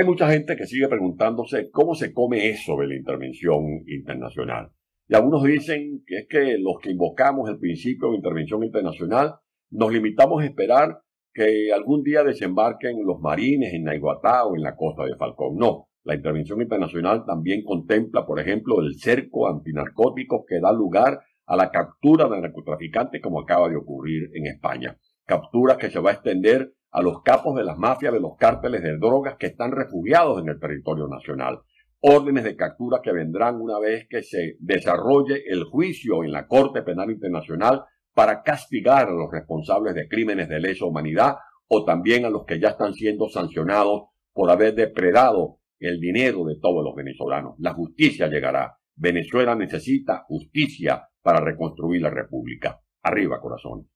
Hay mucha gente que sigue preguntándose cómo se come eso de la intervención internacional. Y algunos dicen que es que los que invocamos el principio de intervención internacional nos limitamos a esperar que algún día desembarquen los marines en Naiguatá o en la costa de Falcón. No, la intervención internacional también contempla, por ejemplo, el cerco antinarcótico que da lugar a la captura de narcotraficantes como acaba de ocurrir en España. Captura que se va a extender a los capos de las mafias, de los cárteles de drogas que están refugiados en el territorio nacional. Órdenes de captura que vendrán una vez que se desarrolle el juicio en la Corte Penal Internacional para castigar a los responsables de crímenes de lesa humanidad o también a los que ya están siendo sancionados por haber depredado el dinero de todos los venezolanos. La justicia llegará. Venezuela necesita justicia para reconstruir la República. Arriba, corazón.